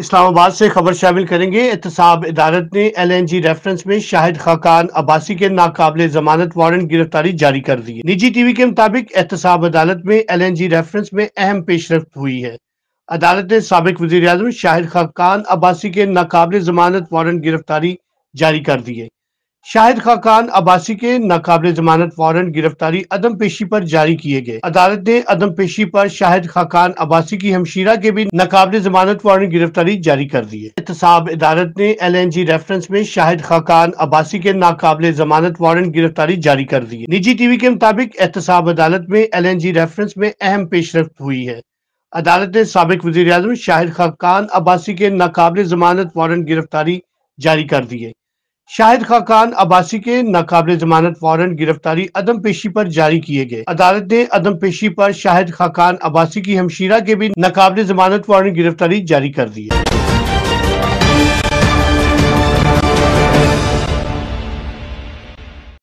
इस्लामाबाद से खबर शामिल करेंगे एहतसाब अदालत ने एल एन जी रेफरेंस में शाहिद खाकान अब्बासी के नाकाबले जमानत वारंट गिरफ्तारी जारी कर दी निजी टीवी के मुताबिक एहतसाब अदालत में एल एन जी रेफरेंस में अहम पेशरफ हुई है अदालत ने सबक वजी अजम शाहिद खाकान अब्बासी के नाकाबले जमानत वारंट गिरफ्तारी जारी कर दिए शाहिद खाकान अब्बासी के नाकबले जमानत वारंट गिरफ्तारी अदम पेशी पर जारी किए गए अदालत ने अदम पेशी पर शाहिद खाकान अब्बासी की हमशीरा के भी नाकबले जमानत वारंट गिरफ्तारी जारी कर दी है एहतसाब अदालत ने एल एन जी रेफरेंस में शाहिद खाकान अब्बासी के नाकबले जमानत वारंट गिरफ्तारी जारी कर दी है निजी टीवी के मुताबिक एहतसाब अदालत में एल एन जी रेफरेंस में अहम पेशरफ हुई है अदालत ने सबक वजी अजम शाहिद खाकान अब्बासी के नाकबले जमानत वारंट गिरफ्तारी जारी कर दी है शाहिद खाकान अब्बासी के नाकबले जमानत वारंट गिरफ्तारी अदम पेशी पर जारी किए गए अदालत ने अदम पेशी पर शाहिद खाकान अब्बासी की हमशीरा के भी नाकबले जमानत वारंट गिरफ्तारी जारी कर दी है